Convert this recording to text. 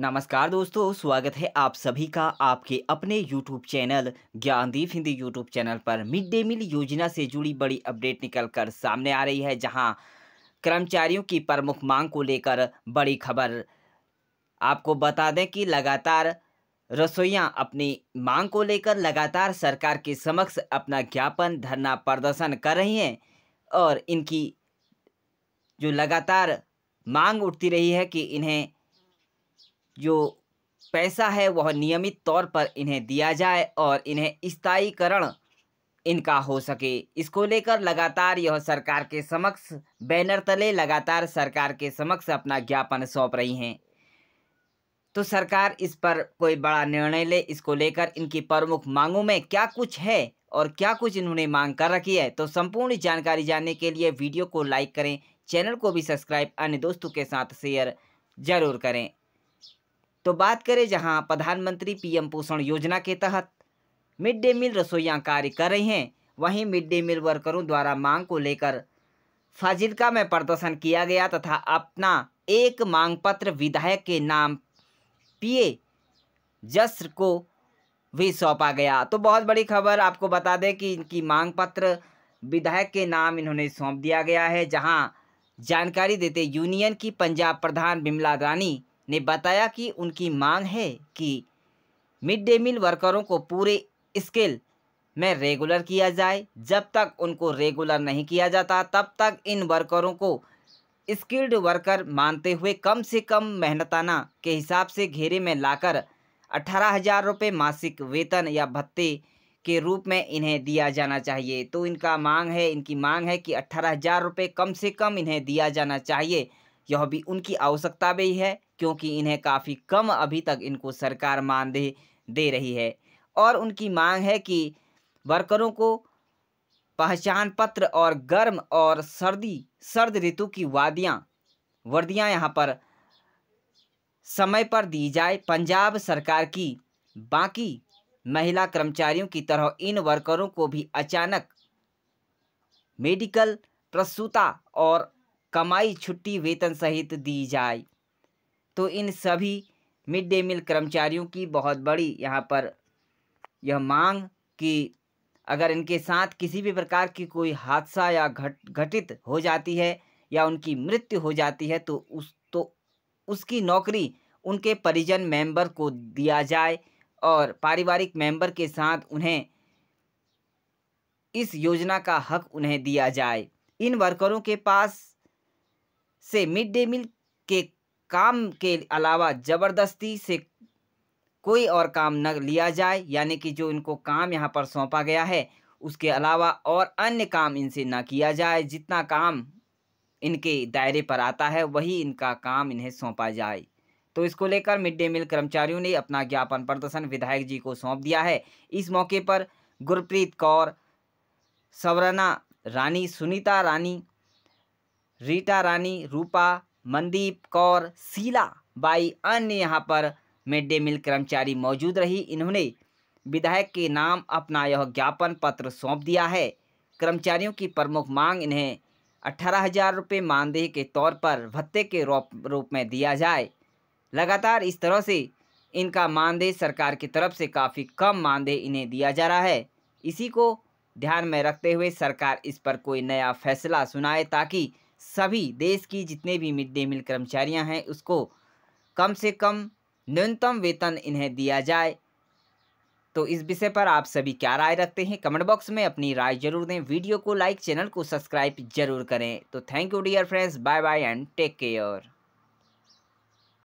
नमस्कार दोस्तों स्वागत है आप सभी का आपके अपने YouTube channel Gyandeep Hindi YouTube channel पर मिड डे मील योजना से जुड़ी बड़ी अपडेट निकल कर सामने आ रही है जहां कर्मचारियों की प्रमुख मांग को लेकर बड़ी खबर आपको बता दें कि लगातार रसोइयां अपनी मांग को लेकर लगातार सरकार के समक्ष अपना ज्ञापन धरना प्रदर्शन कर रही हैं और इनकी जो लगातार मांग उठती रही है कि इन्हें जो पैसा है वह नियमित तौर पर इन्हें दिया जाए और इन्हें स्थायीकरण इनका हो सके इसको लेकर लगातार यह सरकार के समक्ष बैनर तले लगातार सरकार के समक्ष अपना ज्ञापन सौंप रही हैं तो सरकार इस पर कोई बड़ा निर्णय ले इसको लेकर इनकी प्रमुख मांगों में क्या कुछ है और क्या कुछ इन्होंने मांग कर रखी है तो संपूर्ण जानकारी जानने के लिए वीडियो को लाइक करें चैनल को भी सब्सक्राइब अन्य दोस्तों के साथ शेयर जरूर करें तो बात करें जहां प्रधानमंत्री पीएम पोषण योजना के तहत मिड डे मील रसोइयां कार्य कर रही हैं वहीं मिड डे मील वर्करों द्वारा मांग को लेकर फाजिलका में प्रदर्शन किया गया तथा अपना एक मांग पत्र विधायक के नाम पीए जस्र को भी सौंपा गया तो बहुत बड़ी खबर आपको बता दें कि इनकी मांग पत्र विधायक के नाम इन्होंने सौंप दिया गया है जहां जानकारी देते यूनियन की पंजाब प्रधान बिमला रानी ने बताया कि उनकी मांग है कि मिड डे मील वर्करों को पूरे स्केल में रेगुलर किया जाए जब तक उनको रेगुलर नहीं किया जाता तब तक इन वर्करों को स्किल्ड वर्कर मानते हुए कम से कम मेहनताना के हिसाब से घेरे में लाकर अठारह हज़ार रुपये मासिक वेतन या भत्ते के रूप में इन्हें दिया जाना चाहिए तो इनका मांग है इनकी मांग है कि अट्ठारह हज़ार रुपये कम से कम इन्हें दिया जाना चाहिए यह भी उनकी आवश्यकता भी है क्योंकि इन्हें काफ़ी कम अभी तक इनको सरकार मानदेय दे रही है और उनकी मांग है कि वर्करों को पहचान पत्र और गर्म और सर्दी सर्द ऋतु की वादियाँ वर्दियाँ यहाँ पर समय पर दी जाए पंजाब सरकार की बाकी महिला कर्मचारियों की तरह इन वर्करों को भी अचानक मेडिकल प्रसूता और कमाई छुट्टी वेतन सहित दी जाए तो इन सभी मिड डे मील कर्मचारियों की बहुत बड़ी यहाँ पर यह मांग कि अगर इनके साथ किसी भी प्रकार की कोई हादसा या घट घटित हो जाती है या उनकी मृत्यु हो जाती है तो उस तो उसकी नौकरी उनके परिजन मेंबर को दिया जाए और पारिवारिक मेंबर के साथ उन्हें इस योजना का हक उन्हें दिया जाए इन वर्करों के पास से मिड डे मील के काम के अलावा ज़बरदस्ती से कोई और काम न लिया जाए यानी कि जो इनको काम यहाँ पर सौंपा गया है उसके अलावा और अन्य काम इनसे ना किया जाए जितना काम इनके दायरे पर आता है वही इनका काम इन्हें सौंपा जाए तो इसको लेकर मिड डे मील कर्मचारियों ने अपना ज्ञापन प्रदर्शन विधायक जी को सौंप दिया है इस मौके पर गुरप्रीत कौर सवरना रानी सुनीता रानी रीटा रानी रूपा मनदीप कौर सीला बाई अन्य यहाँ पर मिड डे मील कर्मचारी मौजूद रही इन्होंने विधायक के नाम अपना यह ज्ञापन पत्र सौंप दिया है कर्मचारियों की प्रमुख मांग इन्हें अट्ठारह हजार रुपये मानदेह के तौर पर भत्ते के रूप में दिया जाए लगातार इस तरह से इनका मानदेय सरकार की तरफ से काफ़ी कम मानदेय इन्हें दिया जा रहा है इसी को ध्यान में रखते हुए सरकार इस पर कोई नया फैसला सुनाए ताकि सभी देश की जितने भी मिड डे मील कर्मचारियाँ हैं उसको कम से कम न्यूनतम वेतन इन्हें दिया जाए तो इस विषय पर आप सभी क्या राय रखते हैं कमेंट बॉक्स में अपनी राय जरूर दें वीडियो को लाइक चैनल को सब्सक्राइब जरूर करें तो thank you dear friends bye bye and take care